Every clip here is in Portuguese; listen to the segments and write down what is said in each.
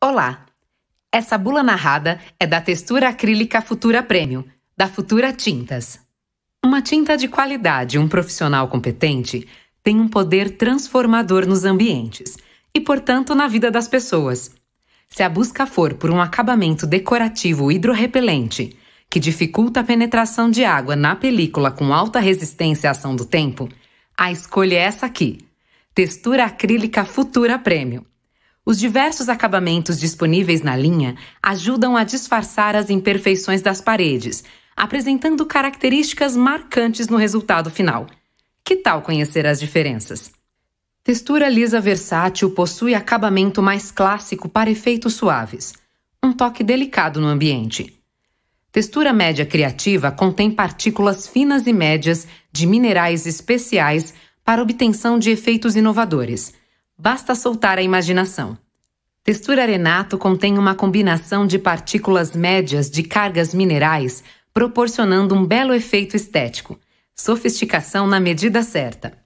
Olá! Essa bula narrada é da textura acrílica Futura Premium, da Futura Tintas. Uma tinta de qualidade e um profissional competente tem um poder transformador nos ambientes e, portanto, na vida das pessoas. Se a busca for por um acabamento decorativo hidrorrepelente, que dificulta a penetração de água na película com alta resistência à ação do tempo, a escolha é essa aqui: Textura Acrílica Futura Premium. Os diversos acabamentos disponíveis na linha ajudam a disfarçar as imperfeições das paredes, apresentando características marcantes no resultado final. Que tal conhecer as diferenças? Textura lisa versátil possui acabamento mais clássico para efeitos suaves, um toque delicado no ambiente. Textura média criativa contém partículas finas e médias de minerais especiais para obtenção de efeitos inovadores. Basta soltar a imaginação. Textura arenato contém uma combinação de partículas médias de cargas minerais, proporcionando um belo efeito estético. Sofisticação na medida certa.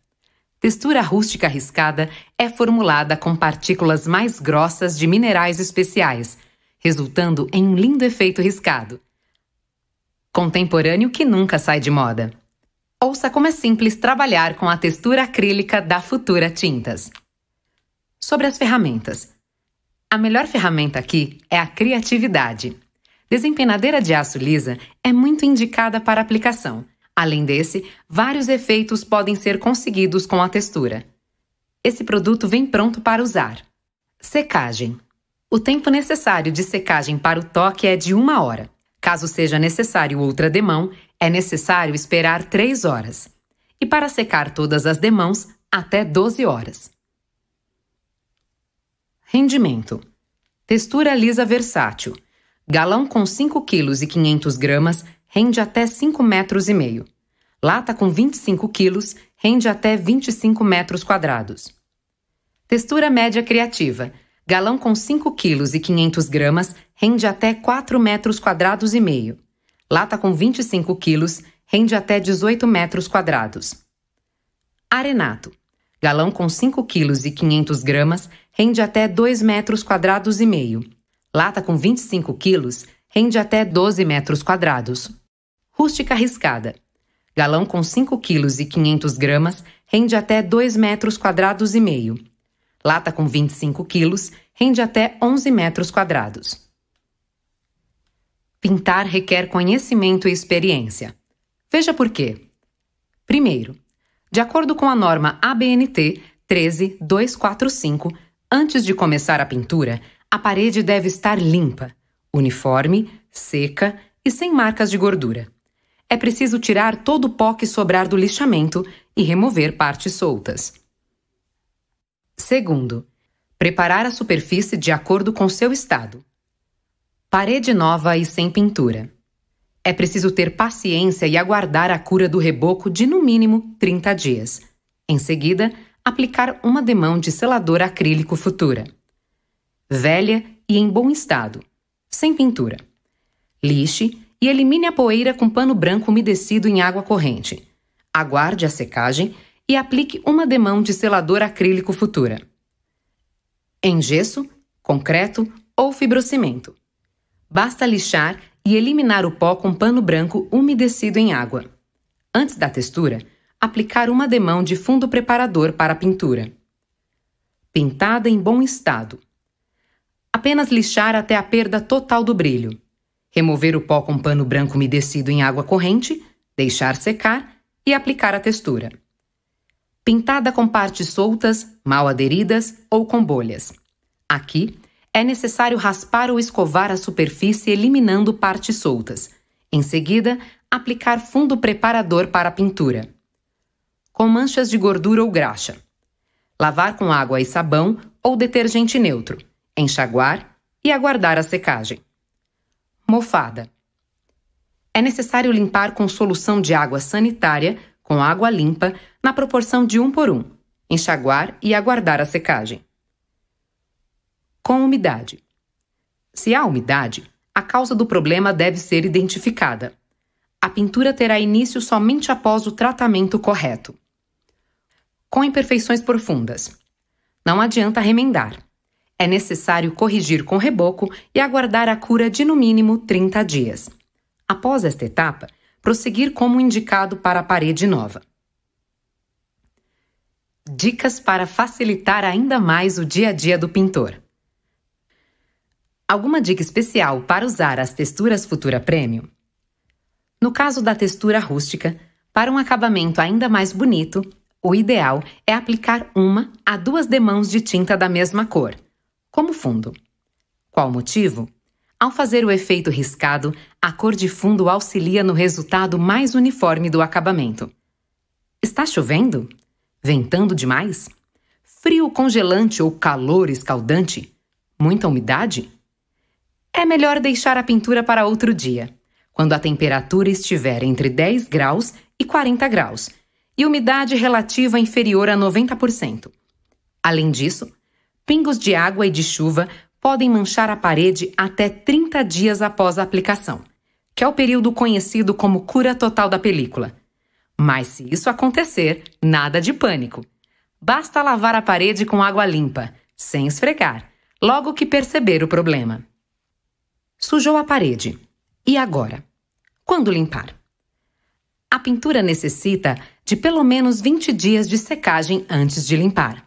Textura rústica riscada é formulada com partículas mais grossas de minerais especiais, resultando em um lindo efeito riscado. Contemporâneo que nunca sai de moda. Ouça como é simples trabalhar com a textura acrílica da Futura Tintas. Sobre as ferramentas. A melhor ferramenta aqui é a criatividade. Desempenadeira de aço lisa é muito indicada para aplicação. Além desse, vários efeitos podem ser conseguidos com a textura. Esse produto vem pronto para usar. Secagem. O tempo necessário de secagem para o toque é de uma hora. Caso seja necessário outra demão, é necessário esperar 3 horas. E para secar todas as demãos, até 12 horas. Rendimento: textura lisa versátil. Galão com 5 kg e 500 gramas rende até 5 metros e meio. Lata com 25 kg rende até 25 metros quadrados. Textura média criativa. Galão com 5 kg e 500 gramas rende até 4 metros quadrados e meio. Lata com 25 kg rende até 18 metros quadrados. Arenato. Galão com 5 quilos e 500 gramas rende até 2 metros quadrados e meio. Lata com 25 quilos rende até 12 metros quadrados. Rústica riscada. Galão com 5 quilos e 500 gramas rende até 2 metros quadrados e meio. Lata com 25 quilos rende até 11 metros quadrados. Pintar requer conhecimento e experiência. Veja por quê. Primeiro, de acordo com a norma ABNT 13245, antes de começar a pintura, a parede deve estar limpa, uniforme, seca e sem marcas de gordura. É preciso tirar todo o pó que sobrar do lixamento e remover partes soltas. Segundo, preparar a superfície de acordo com seu estado. Parede nova e sem pintura. É preciso ter paciência e aguardar a cura do reboco de no mínimo 30 dias. Em seguida, aplicar uma demão de selador acrílico Futura. Velha e em bom estado, sem pintura. Lixe e elimine a poeira com pano branco umedecido em água corrente. Aguarde a secagem e aplique uma demão de selador acrílico Futura. Em gesso, concreto ou fibrocimento. Basta lixar e eliminar o pó com pano branco umedecido em água. Antes da textura, aplicar uma demão de fundo preparador para a pintura. Pintada em bom estado. Apenas lixar até a perda total do brilho. Remover o pó com pano branco umedecido em água corrente, deixar secar e aplicar a textura. Pintada com partes soltas, mal aderidas ou com bolhas. Aqui, é necessário raspar ou escovar a superfície eliminando partes soltas. Em seguida, aplicar fundo preparador para a pintura. Com manchas de gordura ou graxa. Lavar com água e sabão ou detergente neutro. Enxaguar e aguardar a secagem. Mofada. É necessário limpar com solução de água sanitária, com água limpa, na proporção de 1 por 1, enxaguar e aguardar a secagem umidade. Se há umidade, a causa do problema deve ser identificada. A pintura terá início somente após o tratamento correto. Com imperfeições profundas. Não adianta remendar. É necessário corrigir com reboco e aguardar a cura de no mínimo 30 dias. Após esta etapa, prosseguir como indicado para a parede nova. Dicas para facilitar ainda mais o dia a dia do pintor. Alguma dica especial para usar as texturas Futura Premium? No caso da textura rústica, para um acabamento ainda mais bonito, o ideal é aplicar uma a duas demãos de tinta da mesma cor, como fundo. Qual o motivo? Ao fazer o efeito riscado, a cor de fundo auxilia no resultado mais uniforme do acabamento. Está chovendo? Ventando demais? Frio congelante ou calor escaldante? Muita umidade? É melhor deixar a pintura para outro dia, quando a temperatura estiver entre 10 graus e 40 graus e umidade relativa inferior a 90%. Além disso, pingos de água e de chuva podem manchar a parede até 30 dias após a aplicação, que é o período conhecido como cura total da película. Mas se isso acontecer, nada de pânico. Basta lavar a parede com água limpa, sem esfregar, logo que perceber o problema. Sujou a parede. E agora? Quando limpar? A pintura necessita de pelo menos 20 dias de secagem antes de limpar.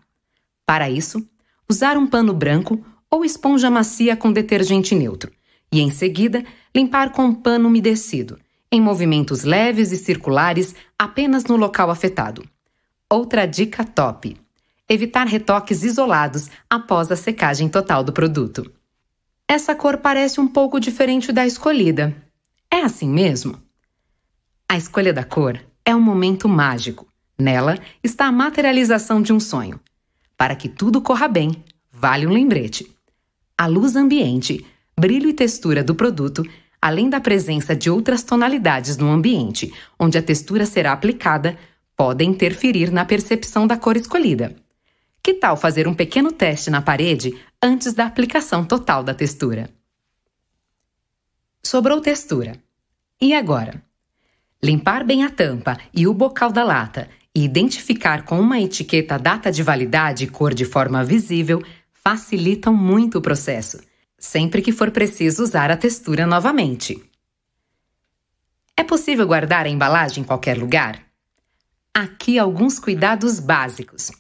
Para isso, usar um pano branco ou esponja macia com detergente neutro e, em seguida, limpar com um pano umedecido, em movimentos leves e circulares apenas no local afetado. Outra dica top: evitar retoques isolados após a secagem total do produto. Essa cor parece um pouco diferente da escolhida. É assim mesmo? A escolha da cor é um momento mágico. Nela está a materialização de um sonho. Para que tudo corra bem, vale um lembrete. A luz ambiente, brilho e textura do produto, além da presença de outras tonalidades no ambiente onde a textura será aplicada, podem interferir na percepção da cor escolhida. Que tal fazer um pequeno teste na parede antes da aplicação total da textura? Sobrou textura. E agora? Limpar bem a tampa e o bocal da lata e identificar com uma etiqueta a data de validade e cor de forma visível facilitam muito o processo, sempre que for preciso usar a textura novamente. É possível guardar a embalagem em qualquer lugar? Aqui alguns cuidados básicos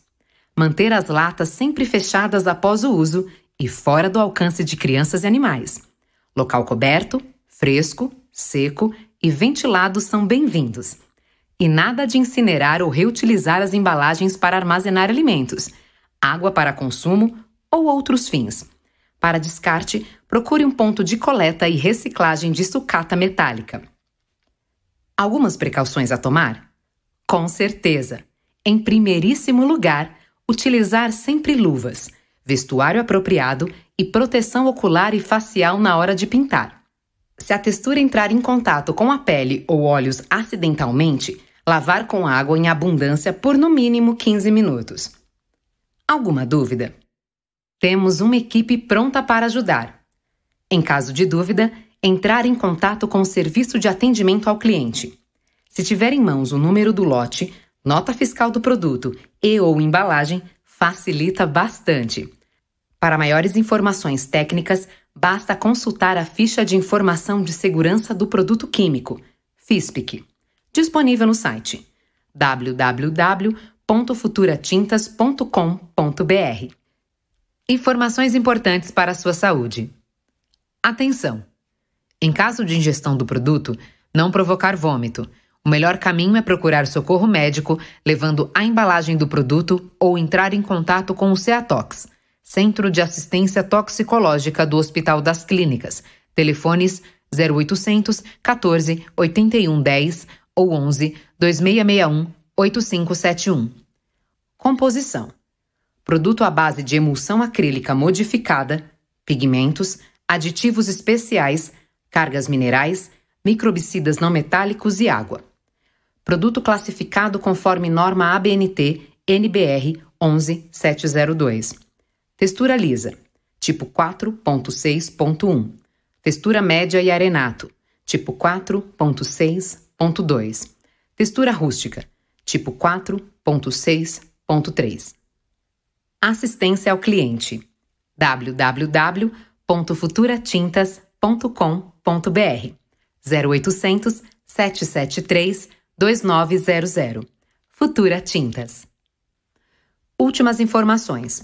manter as latas sempre fechadas após o uso e fora do alcance de crianças e animais. Local coberto, fresco, seco e ventilado são bem-vindos. E nada de incinerar ou reutilizar as embalagens para armazenar alimentos, água para consumo ou outros fins. Para descarte, procure um ponto de coleta e reciclagem de sucata metálica. Algumas precauções a tomar? Com certeza! Em primeiríssimo lugar, utilizar sempre luvas, vestuário apropriado e proteção ocular e facial na hora de pintar. Se a textura entrar em contato com a pele ou olhos acidentalmente, lavar com água em abundância por no mínimo 15 minutos. Alguma dúvida? Temos uma equipe pronta para ajudar. Em caso de dúvida, entrar em contato com o serviço de atendimento ao cliente. Se tiver em mãos o número do lote, nota fiscal do produto e ou embalagem facilita bastante. Para maiores informações técnicas, basta consultar a ficha de informação de segurança do produto químico, FISPIC, disponível no site www.futuratintas.com.br. Informações importantes para a sua saúde. Atenção! Em caso de ingestão do produto, não provocar vômito o melhor caminho é procurar socorro médico levando a embalagem do produto ou entrar em contato com o CEATOX, Centro de Assistência Toxicológica do Hospital das Clínicas. Telefones 0800 14 81 10 ou 11 2661 8571. Composição: Produto à base de emulsão acrílica modificada, pigmentos, aditivos especiais, cargas minerais, microbicidas não metálicos e água produto classificado conforme norma ABNT NBR 11702. Textura lisa, tipo 4.6.1. Textura média e arenato, tipo 4.6.2. Textura rústica, tipo 4.6.3. Assistência ao cliente www.futuratintas.com.br 0800 773 2900. Futura Tintas. Últimas informações.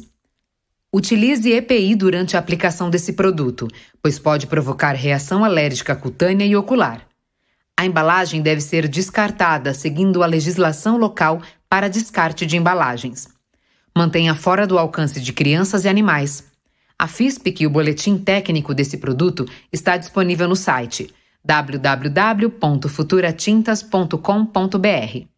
Utilize EPI durante a aplicação desse produto, pois pode provocar reação alérgica cutânea e ocular. A embalagem deve ser descartada seguindo a legislação local para descarte de embalagens. Mantenha fora do alcance de crianças e animais. A FISP e é o boletim técnico desse produto está disponível no site www.futuratintas.com.br.